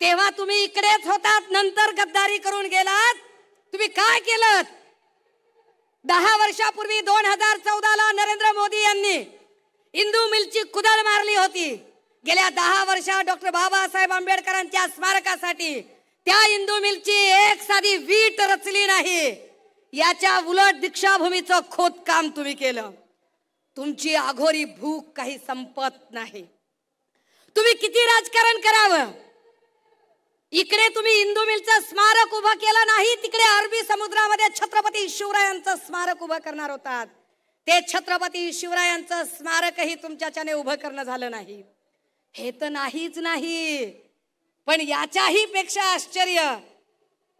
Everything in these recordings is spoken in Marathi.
तेव्हा तुम्ही इकडेच होतात नंतर गद्दारी करून गेलात तुम्ही काय केलं दहा वर्षापूर्वी दोन हजार चौदा ला नरेंद्र मोदी यांनी इंदू मिलची कुदळ मारली होती गेल्या दहा वर्षात डॉक्टर बाबासाहेब आंबेडकरांच्या स्मारकासाठी त्या इंदू मिलची एक साधी वीट रचली नाही याच्या उलट दीक्षाभूमीचं खोदकाम तुम्ही केलं तुमची आघोरी भूक काही संपत नाही तुम्ही किती राजकारण करावं इकडे तुम्ही इंदू मिलचं स्मारक उभं केलं नाही तिकडे अरबी समुद्रामध्ये छत्रपती शिवरायांचं स्मारक उभं करणार होतात ते छत्रपती शिवरायांचं स्मारकही तुमच्याच्याने उभं करणं झालं नाही हे तर नाहीच नाही पण याच्याही पेक्षा आश्चर्य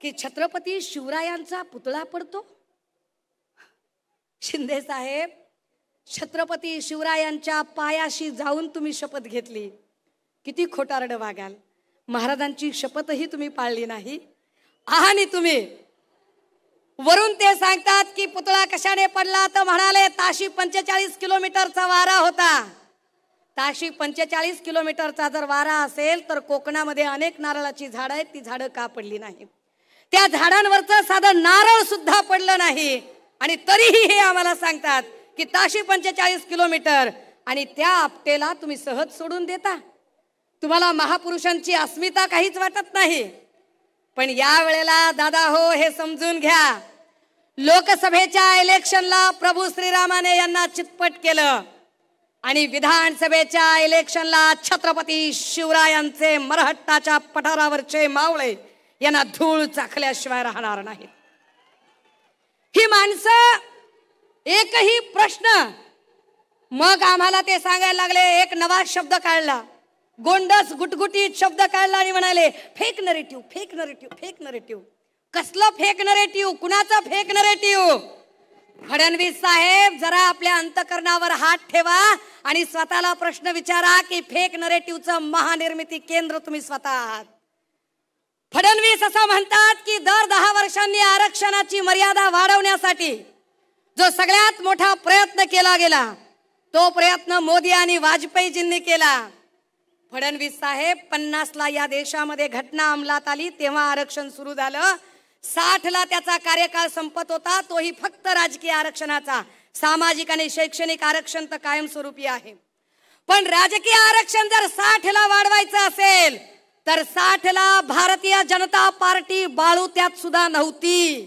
की छत्रपती शिवरायांचा पुतळा पडतो शिंदे साहेब छत्रपती शिवरायांच्या पायाशी जाऊन तुम्ही शपथ घेतली किती खोटारडं वागाल महाराजांची शपथही तुम्ही पाळली नाही आहानी तुम्ही वरून ते सांगतात की पुतळा कशाने पडला तर म्हणाले ताशी पंचेचाळीस किलोमीटरचा वारा होता ताशी पंचेचाळीस किलोमीटरचा जर वारा असेल तर कोकणामध्ये अनेक नारळाची झाडं आहेत ती झाडं का पडली नाही त्या झाडांवरचं साधं नारळ सुद्धा पडलं नाही आणि तरीही हे आम्हाला सांगतात की ताशी पंचेचाळीस किलोमीटर आणि त्या आपटेला तुम्ही सहज सोडून देता तुम्हाला महापुरुषांची अस्मिता काहीच वाटत नाही पण या वेळेला दादा हो हे समजून घ्या लोकसभेच्या इलेक्शनला प्रभू श्रीरामाने यांना चितपट केलं आणि विधानसभेच्या इलेक्शनला छत्रपती शिवरायांचे मरहट्टाच्या पठारावरचे मावळे यांना धूळ चाखल्याशिवाय राहणार नाहीत ही माणसं एकही प्रश्न मग आम्हाला ते सांगायला लागले एक नवा शब्द काढला गोंडस गुटगुटीत शब्द काढला आणि म्हणाले fake narrative fake narrative fake narrative कसलं फेक नरेटिव्ह कुणाचं फेक नरेटिव्ह फडणवीस साहेब जरा आपल्या अंतकरणावर हात ठेवा आणि स्वतःला प्रश्न विचारा की फेक नरेटिव्हचं महानिर्मिती केंद्र तुम्ही स्वतः आहात फडणवीस असं म्हणतात की दर दहा वर्षांनी आरक्षणाची मर्यादा वाढवण्यासाठी जो सगळ्यात मोठा प्रयत्न केला गेला तो प्रयत्न मोदी आणि वाजपेयीजींनी केला फडणवीस साहेब पन्नासला या देशामध्ये घटना अंमलात आली तेव्हा आरक्षण सुरू झालं साठला त्याचा कार्यकाळ संपत होता तोही फक्त राजकीय आरक्षणाचा सामाजिक आणि शैक्षणिक आरक्षण तर कायमस्वरूपी आहे पण राजकीय आरक्षण जर साठला वाढवायचं असेल तर साठला भारतीय जनता पार्टी बाळूत्यात सुद्धा नव्हती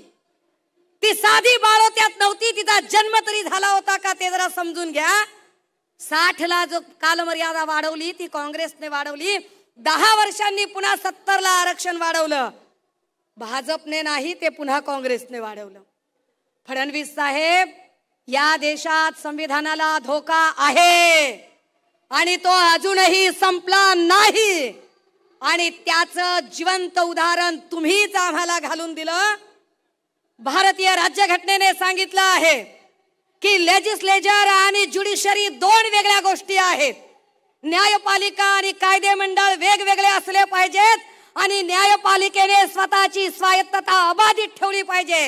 ती साधी त्यात नव्हती तिचा जन्म तरी झाला होता का ते जरा समजून घ्या साठला जो कालमर्यादा वाढवली ती काँग्रेसने वाढवली दहा वर्षांनी पुन्हा सत्तरला आरक्षण वाढवलं भाजपने नाही ते पुन्हा काँग्रेसने वाढवलं फडणवीस साहेब या देशात संविधानाला धोका आहे आणि तो अजूनही संपला नाही आणि त्याचं जिवंत उदाहरण तुम्हीच आम्हाला घालून दिलं भारतीय राज्यघटनेने सांगितलं आहे की लेजिस्लेचर आणि ज्युडिशरी दोन वेगळ्या गोष्टी आहेत न्यायपालिका आणि कायदे मंडळ वेगवेगळे असले पाहिजेत आणि न्यायपालिकेने स्वतःची स्वायत्तता अबाधित ठेवली पाहिजे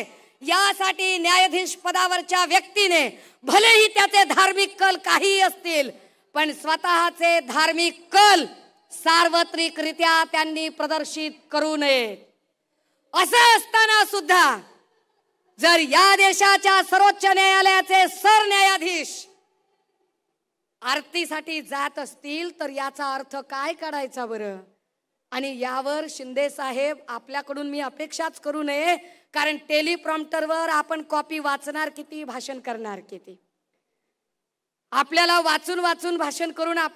यासाठी न्यायाधीश पदावरच्या व्यक्तीने भलेही त्याचे धार्मिक कल काही असतील पण स्वतःचे धार्मिक कल सार्वत्रिकरित्या त्यांनी प्रदर्शित करू नये असं असताना सुद्धा जर या देशाच्या सर्वोच्च न्यायालयाचे सरन्यायाधीश आरतीसाठी जात असतील तर याचा अर्थ काय काढायचा बरं आणि यावर शिंदे साहेब आपल्याकडून मी अपेक्षाच करू नये कारण वर आपण कॉपी वाचणार किती भाषण करणार किती आपल्याला वाचून वाचून भाषण करून आपल्या